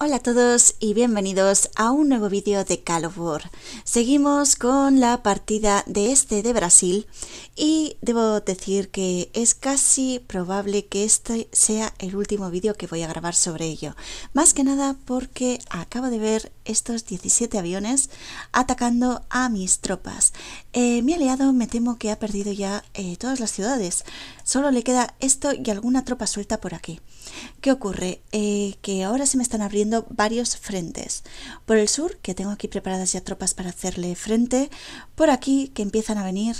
Hola a todos y bienvenidos a un nuevo vídeo de Call of War. Seguimos con la partida de este de Brasil y debo decir que es casi probable que este sea el último vídeo que voy a grabar sobre ello. Más que nada porque acabo de ver estos 17 aviones atacando a mis tropas. Eh, mi aliado me temo que ha perdido ya eh, todas las ciudades. Solo le queda esto y alguna tropa suelta por aquí. ¿Qué ocurre? Eh, que ahora se me están abriendo varios frentes. Por el sur, que tengo aquí preparadas ya tropas para hacerle frente. Por aquí, que empiezan a venir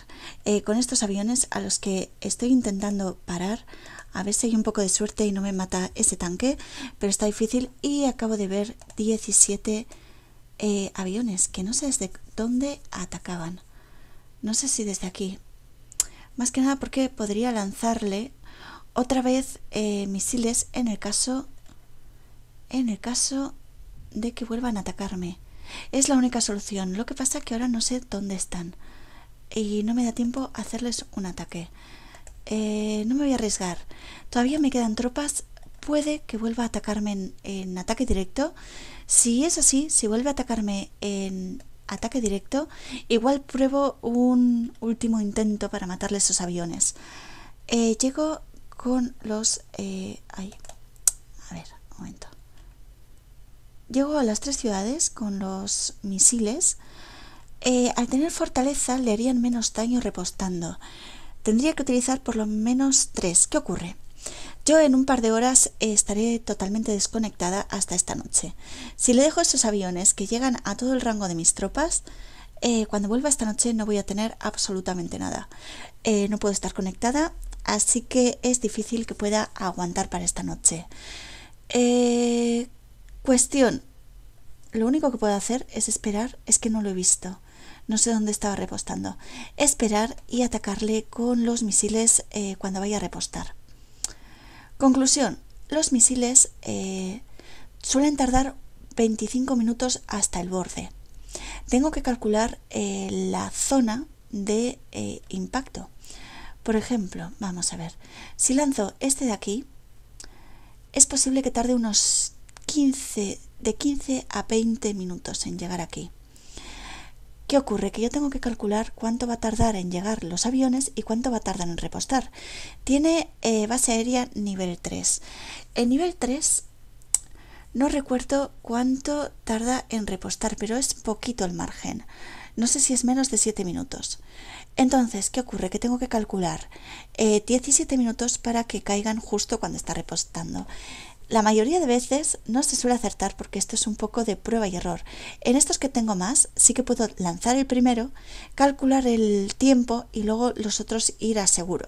con estos aviones a los que estoy intentando parar. A ver si hay un poco de suerte y no me mata ese tanque. Pero está difícil y acabo de ver 17 aviones que no sé desde dónde atacaban no sé si desde aquí, más que nada porque podría lanzarle otra vez eh, misiles en el caso en el caso de que vuelvan a atacarme. Es la única solución. Lo que pasa es que ahora no sé dónde están. Y no me da tiempo a hacerles un ataque. Eh, no me voy a arriesgar. Todavía me quedan tropas. Puede que vuelva a atacarme en ataque directo. Si es así, si vuelve a atacarme en ataque directo, igual pruebo un último intento para matarle esos aviones. Eh, llego con los... Eh, a ver, un momento. Llego a las tres ciudades con los misiles. Eh, al tener fortaleza le harían menos daño repostando. Tendría que utilizar por lo menos tres. ¿Qué ocurre? Yo en un par de horas eh, estaré totalmente desconectada hasta esta noche. Si le dejo esos aviones que llegan a todo el rango de mis tropas, eh, cuando vuelva esta noche no voy a tener absolutamente nada. Eh, no puedo estar conectada, así que es difícil que pueda aguantar para esta noche. cuestión. Lo único que puedo hacer es esperar, es que no lo he visto. No sé dónde estaba repostando. Esperar y atacarle con los misiles cuando vaya a repostar. Conclusión, los misiles eh, suelen tardar 25 minutos hasta el borde. Tengo que calcular eh, la zona de eh, impacto. Por ejemplo, vamos a ver, si lanzo este de aquí, es posible que tarde unos 15, de 15 a 20 minutos en llegar aquí. ¿Qué ocurre? Que yo tengo que calcular cuánto va a tardar en llegar los aviones y cuánto va a tardar en repostar. Tiene eh, base aérea nivel 3. El nivel 3 no recuerdo cuánto tarda en repostar, pero es poquito el margen. No sé si es menos de 7 minutos. Entonces, ¿qué ocurre? Que tengo que calcular 17 eh, minutos para que caigan justo cuando está repostando. La mayoría de veces no se suele acertar porque esto es un poco de prueba y error. En estos que tengo más, sí que puedo lanzar el primero, calcular el tiempo y luego los otros ir a seguro.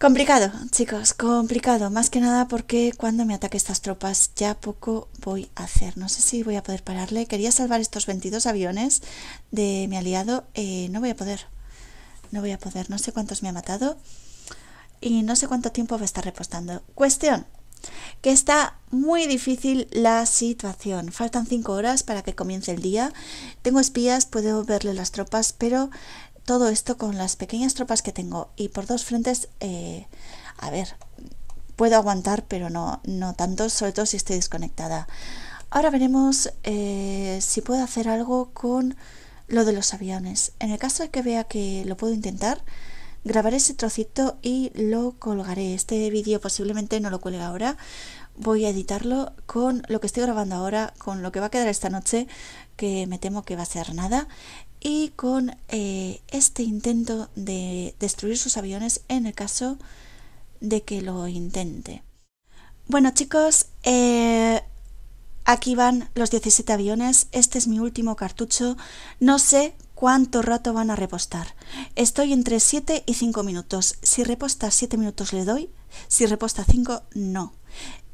Complicado, chicos, complicado. Más que nada porque cuando me ataque estas tropas ya poco voy a hacer. No sé si voy a poder pararle. Quería salvar estos 22 aviones de mi aliado. Eh, no voy a poder. No voy a poder. No sé cuántos me ha matado y no sé cuánto tiempo va a estar repostando. Cuestión, que está muy difícil la situación. Faltan 5 horas para que comience el día. Tengo espías, puedo verle las tropas, pero todo esto con las pequeñas tropas que tengo y por dos frentes, eh, a ver, puedo aguantar, pero no, no tanto, sobre todo si estoy desconectada. Ahora veremos eh, si puedo hacer algo con lo de los aviones. En el caso de que vea que lo puedo intentar, grabaré ese trocito y lo colgaré. Este vídeo posiblemente no lo cuelgue ahora. Voy a editarlo con lo que estoy grabando ahora, con lo que va a quedar esta noche, que me temo que va a ser nada, y con eh, este intento de destruir sus aviones en el caso de que lo intente. Bueno chicos, eh, aquí van los 17 aviones, este es mi último cartucho, no sé ¿Cuánto rato van a repostar? Estoy entre 7 y 5 minutos. Si reposta 7 minutos le doy, si reposta 5 no.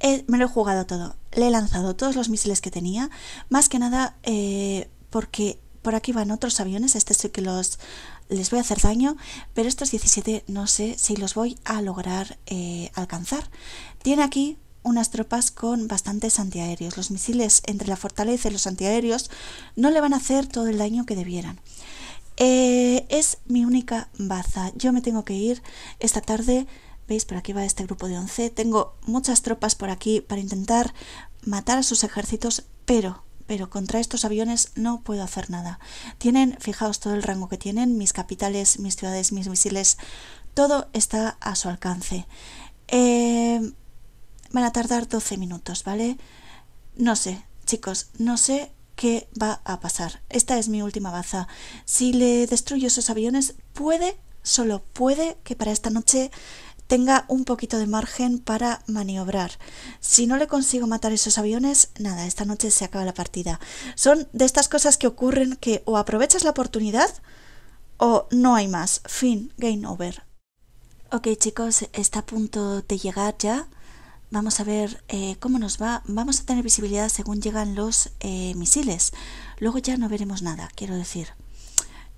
Eh, me lo he jugado todo. Le he lanzado todos los misiles que tenía. Más que nada eh, porque por aquí van otros aviones. Este sí que los les voy a hacer daño. Pero estos 17 no sé si los voy a lograr eh, alcanzar. Tiene aquí unas tropas con bastantes antiaéreos. Los misiles entre la fortaleza y los antiaéreos no le van a hacer todo el daño que debieran. Eh, es mi única baza. Yo me tengo que ir esta tarde. ¿Veis? Por aquí va este grupo de 11. Tengo muchas tropas por aquí para intentar matar a sus ejércitos, pero pero contra estos aviones no puedo hacer nada. Tienen, fijaos todo el rango que tienen, mis capitales, mis ciudades, mis misiles, todo está a su alcance. Eh, van a tardar 12 minutos, ¿vale? No sé, chicos, no sé qué va a pasar. Esta es mi última baza. Si le destruyo esos aviones, puede, solo puede que para esta noche tenga un poquito de margen para maniobrar. Si no le consigo matar esos aviones, nada, esta noche se acaba la partida. Son de estas cosas que ocurren que o aprovechas la oportunidad o no hay más. Fin, game over. Ok chicos, está a punto de llegar ya vamos a ver eh, cómo nos va. Vamos a tener visibilidad según llegan los eh, misiles. Luego ya no veremos nada, quiero decir.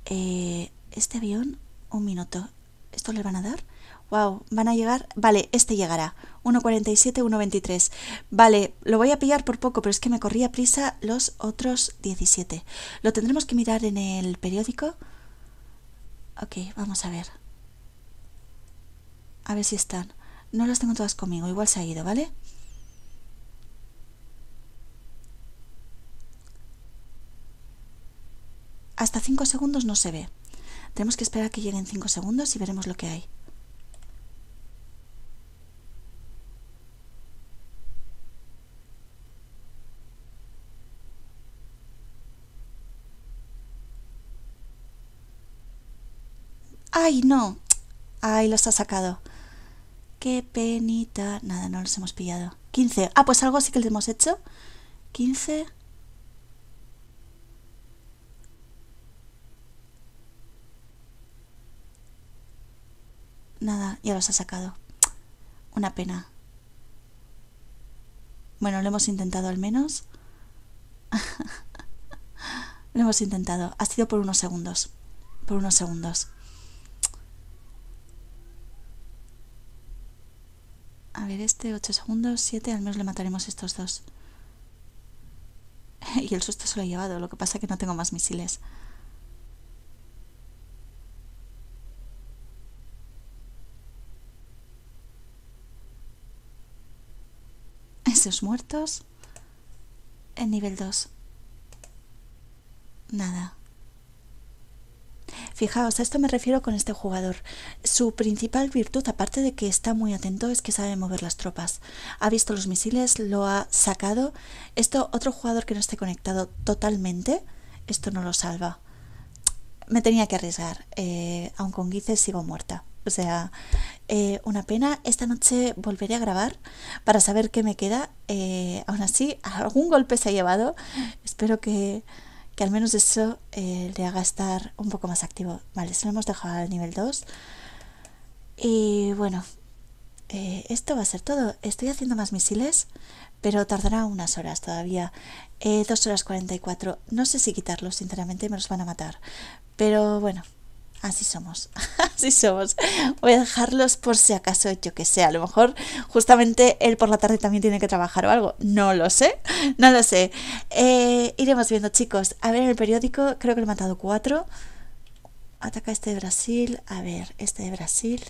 Eh, este avión, un minuto. ¿Esto le van a dar? Wow, van a llegar. Vale, este llegará. 1.47, 1.23. Vale, lo voy a pillar por poco, pero es que me corría prisa los otros 17. Lo tendremos que mirar en el periódico. Ok, vamos a ver. A ver si están. No las tengo todas conmigo, igual se ha ido, ¿vale? Hasta 5 segundos no se ve. Tenemos que esperar a que lleguen 5 segundos y veremos lo que hay. ¡Ay, no! ¡Ay, los ha sacado! Qué penita. Nada, no los hemos pillado. 15. Ah, pues algo sí que les hemos hecho. 15. Nada, ya los ha sacado. Una pena. Bueno, lo hemos intentado al menos. lo hemos intentado. Ha sido por unos segundos. Por unos segundos. este ocho segundos, 7, al menos le mataremos estos dos. y el susto se lo he llevado, lo que pasa que no tengo más misiles. Esos muertos. En nivel 2. Nada. Fijaos, a esto me refiero con este jugador. Su principal virtud, aparte de que está muy atento, es que sabe mover las tropas. Ha visto los misiles, lo ha sacado. Esto, otro jugador que no esté conectado totalmente, esto no lo salva. Me tenía que arriesgar, eh, aun con Guice sigo muerta. O sea, eh, una pena. Esta noche volveré a grabar para saber qué me queda. Eh, aún así, algún golpe se ha llevado. Espero que, que al menos eso eh, le haga estar un poco más activo. Vale, se lo hemos dejado al nivel 2. Y bueno, eh, esto va a ser todo. Estoy haciendo más misiles, pero tardará unas horas todavía. Eh, horas cuarenta horas 44. No sé si quitarlos, sinceramente me los van a matar. Pero bueno, Así somos, así somos. Voy a dejarlos por si acaso, yo que sé, a lo mejor justamente él por la tarde también tiene que trabajar o algo. No lo sé, no lo sé. Eh, iremos viendo, chicos. A ver, en el periódico creo que le he matado cuatro. Ataca este de Brasil. A ver, este de Brasil.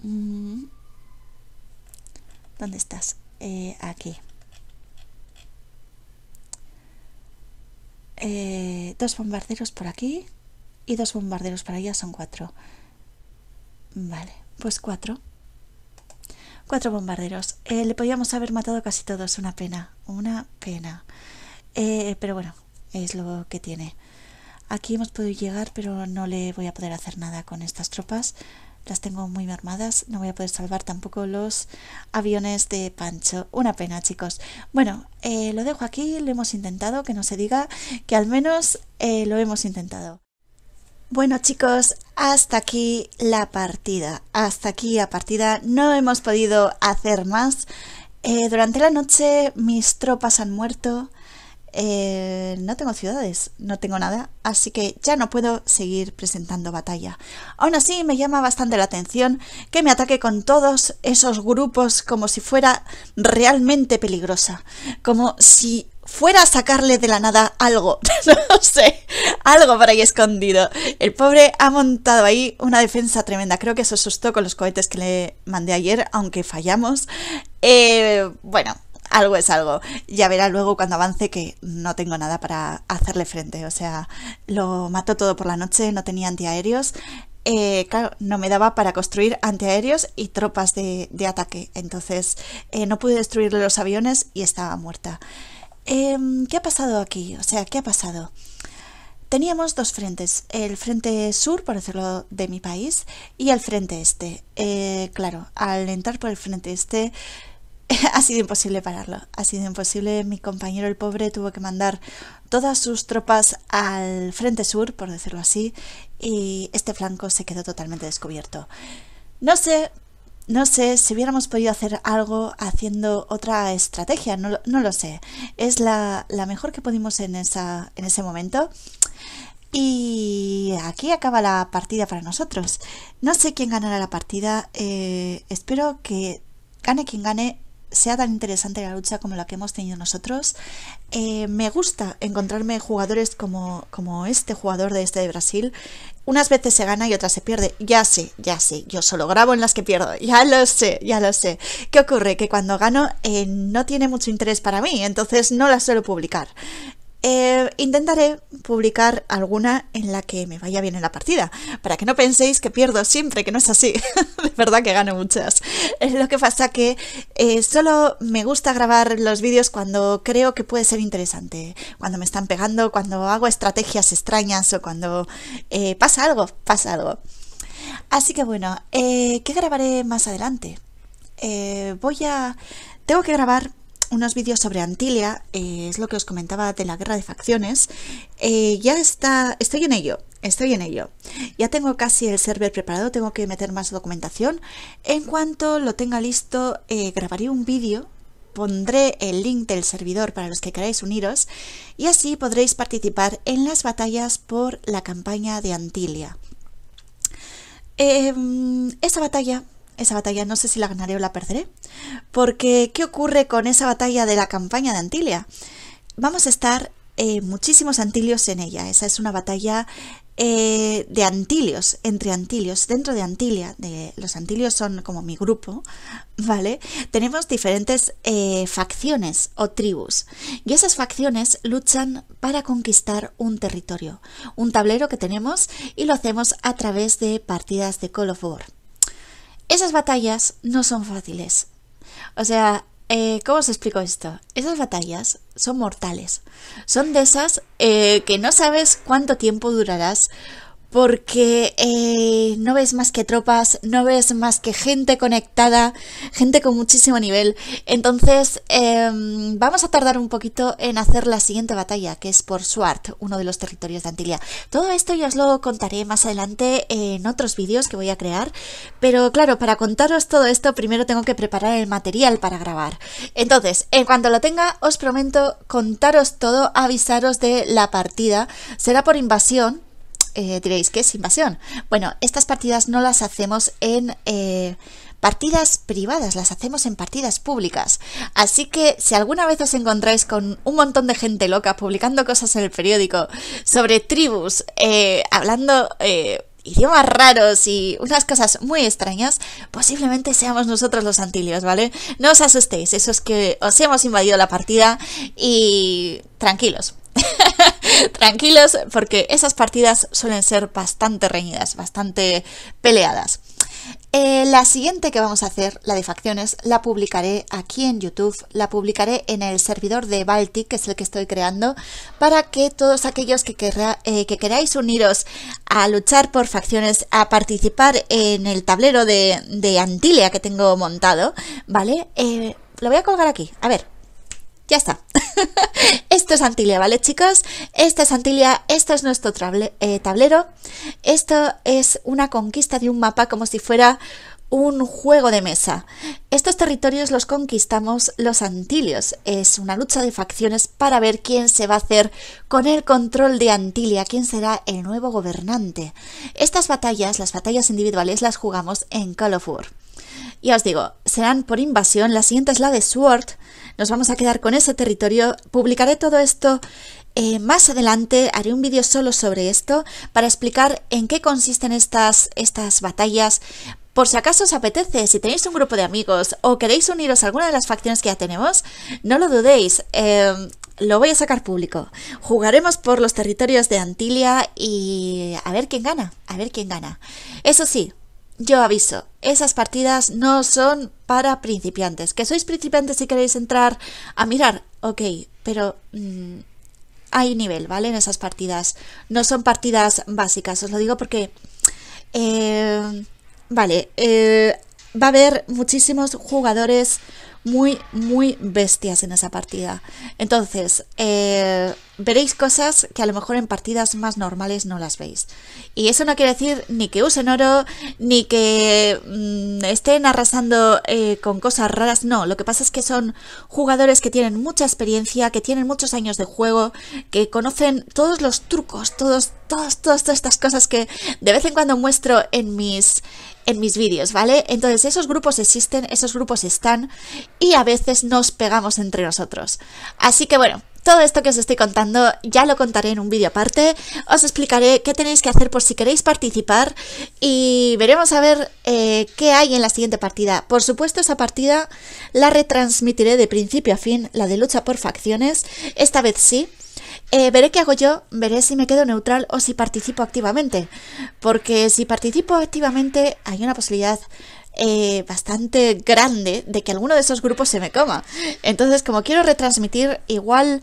Mm. ¿Dónde estás? Eh, aquí. Eh, dos bombarderos por aquí y dos bombarderos para allá son cuatro. Vale, pues cuatro. Cuatro bombarderos. Eh, le podíamos haber matado casi todos, una pena, una pena. Eh, pero bueno, es lo que tiene. Aquí hemos podido llegar, pero no le voy a poder hacer nada con estas tropas las tengo muy mermadas, no voy a poder salvar tampoco los aviones de Pancho. Una pena, chicos. Bueno, eh, lo dejo aquí, lo hemos intentado, que no se diga que al menos eh, lo hemos intentado. Bueno chicos, hasta aquí la partida, hasta aquí la partida, no hemos podido hacer más. Eh, durante la noche mis tropas han muerto, eh, no tengo ciudades, no tengo nada, así que ya no puedo seguir presentando batalla. Aún así, me llama bastante la atención que me ataque con todos esos grupos como si fuera realmente peligrosa, como si fuera a sacarle de la nada algo, no sé, algo por ahí escondido. El pobre ha montado ahí una defensa tremenda, creo que se asustó con los cohetes que le mandé ayer, aunque fallamos. Eh, bueno, algo es algo. Ya verá luego cuando avance que no tengo nada para hacerle frente. O sea, lo mató todo por la noche, no tenía antiaéreos. Eh, claro, no me daba para construir antiaéreos y tropas de, ataque. Entonces, eh, no pude destruirle los aviones y estaba muerta. Em, ¿Qué ha pasado aquí? O sea, ¿qué ha pasado? Teníamos dos frentes, el frente sur, por decirlo de mi país, y el frente este. Eh, claro, al entrar por el frente este ha sido imposible pararlo, ha sido imposible. Mi compañero el pobre tuvo que mandar todas sus tropas al frente sur, por decirlo así, y este flanco se quedó totalmente descubierto. No sé, no sé si hubiéramos podido hacer algo haciendo otra estrategia, no, lo sé. Es la, mejor que pudimos en, ese momento. Y aquí acaba la partida para nosotros. No sé quién ganará la partida. Eh, espero que gane quien gane, sea tan interesante la lucha como la que hemos tenido nosotros. Eh, me gusta encontrarme jugadores como, como este jugador de este de Brasil. Unas veces se gana y otras se pierde. Ya sé, ya sé, yo solo grabo en las que pierdo. Ya lo sé, ya lo sé. ¿Qué ocurre? Que cuando gano eh, no tiene mucho interés para mí, entonces no las suelo publicar. Eh, intentaré publicar alguna en la que me vaya bien en la partida, para que no penséis que pierdo siempre, que no es así. de verdad que gano muchas. Eh, lo que pasa que eh, solo me gusta grabar los vídeos cuando creo que puede ser interesante, cuando me están pegando, cuando hago estrategias extrañas o cuando pasa algo, pasa algo. Así que bueno, ¿qué grabaré más adelante? voy a... Tengo que grabar unos vídeos sobre Antilia, eh, es lo que os comentaba de la guerra de facciones. Eh, ya está, estoy en ello, estoy en ello. Ya tengo casi el server preparado, tengo que meter más documentación. En cuanto lo tenga listo, eh, grabaré un vídeo pondré el link del servidor para los que queráis uniros y así podréis participar en las batallas por la campaña de Antilia. Em, esa batalla esa batalla no sé si la ganaré o la perderé. Porque, ¿qué ocurre con esa batalla de la campaña de Antilia? Vamos a estar eh, muchísimos antilios en ella. Esa es una batalla eh, de antilios, entre antilios, dentro de Antilia, de, los antilios son como mi grupo, ¿vale? Tenemos diferentes eh, facciones o tribus y esas facciones luchan para conquistar un territorio, un tablero que tenemos y lo hacemos a través de partidas de Call of War. Esas batallas no son fáciles. O sea, eh, ¿cómo os explico esto? Esas batallas son mortales. Son de esas eh, que no sabes cuánto tiempo durarás porque eh, no ves más que tropas, no ves más que gente conectada, gente con muchísimo nivel. Entonces, em, vamos a tardar un poquito en hacer la siguiente batalla, que es por Swart, uno de los territorios de Antilia. Todo esto ya os lo contaré más adelante en otros vídeos que voy a crear, pero claro, para contaros todo esto, primero tengo que preparar el material para grabar. Entonces, en cuanto lo tenga, os prometo contaros todo, avisaros de la partida. Será por invasión, eh, diréis que es invasión. Bueno, estas partidas no las hacemos en eh, partidas privadas, las hacemos en partidas públicas. Así que si alguna vez os encontráis con un montón de gente loca publicando cosas en el periódico sobre tribus, eh, hablando idiomas raros y unas cosas muy extrañas, posiblemente seamos nosotros los antilios, ¿vale? No os asustéis, eso es que os hemos invadido la partida y tranquilos. tranquilos porque esas partidas suelen ser bastante reñidas, bastante peleadas. Eh, la siguiente que vamos a hacer, la de facciones, la publicaré aquí en YouTube, la publicaré en el servidor de Baltic, que es el que estoy creando, para que todos aquellos que, eh, queráis uniros a luchar por facciones, a participar en el tablero de, de Antilia que tengo montado, ¿vale? Eh, lo voy a colgar aquí, a ver, ya está. esto es Antilia, ¿vale, chicos? Esta es Antilia, esto es nuestro eh, tablero. Esto es una conquista de un mapa como si fuera un juego de mesa. Estos territorios los conquistamos los antilios. Es una lucha de facciones para ver quién se va a hacer con el control de Antilia, quién será el nuevo gobernante. Estas batallas, las batallas individuales, las jugamos en Call of War. Ya os digo, serán por invasión. La siguiente es la de Sword, nos vamos a quedar con ese territorio. Publicaré todo esto eh, más adelante haré un vídeo solo sobre esto para explicar en qué consisten estas, estas batallas. Por si acaso os apetece, si tenéis un grupo de amigos o queréis uniros a alguna de las facciones que ya tenemos, no lo dudéis. Eh, lo voy a sacar público. Jugaremos por los territorios de Antilia y a ver quién gana, a ver quién gana. Eso sí, yo aviso, esas partidas no son para principiantes. Que sois principiantes si queréis entrar a mirar, ok, pero mm, hay nivel, ¿vale? En esas partidas. No son partidas básicas, os lo digo porque... Eh, vale, eh, va a haber muchísimos jugadores muy, muy bestias en esa partida. Entonces, eh, veréis cosas que a lo mejor en partidas más normales no las veis. Y eso no quiere decir ni que usen oro, ni que mm, estén arrasando eh, con cosas raras, no. Lo que pasa es que son jugadores que tienen mucha experiencia, que tienen muchos años de juego, que conocen todos los trucos, todos, todas, todas, todas estas cosas que de vez en cuando muestro en mis en mis vídeos, ¿vale? Entonces esos grupos existen, esos grupos están y a veces nos pegamos entre nosotros. Así que bueno, todo esto que os estoy contando ya lo contaré en un vídeo aparte. Os explicaré qué tenéis que hacer por si queréis participar y veremos a ver eh, qué hay en la siguiente partida. Por supuesto, esa partida la retransmitiré de principio a fin, la de lucha por facciones. Esta vez sí, eh, veré qué hago yo, veré si me quedo neutral o si participo activamente. Porque si participo activamente hay una posibilidad eh, bastante grande de que alguno de esos grupos se me coma. Entonces, como quiero retransmitir, igual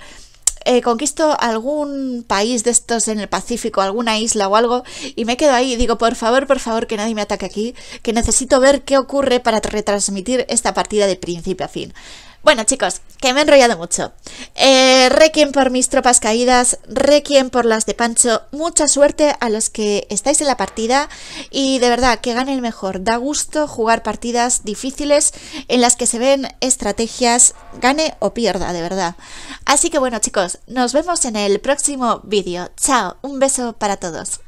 eh, conquisto algún país de estos en el Pacífico, alguna isla o algo, y me quedo ahí y digo, por favor, por favor, que nadie me ataque aquí, que necesito ver qué ocurre para retransmitir esta partida de principio a fin. Bueno, chicos, que me he enrollado mucho. Eh, requiem por mis tropas caídas, requiem por las de Pancho. Mucha suerte a los que estáis en la partida y de verdad que gane el mejor. Da gusto jugar partidas difíciles en las que se ven estrategias, gane o pierda, de verdad. Así que bueno, chicos, nos vemos en el próximo vídeo. Chao, un beso para todos.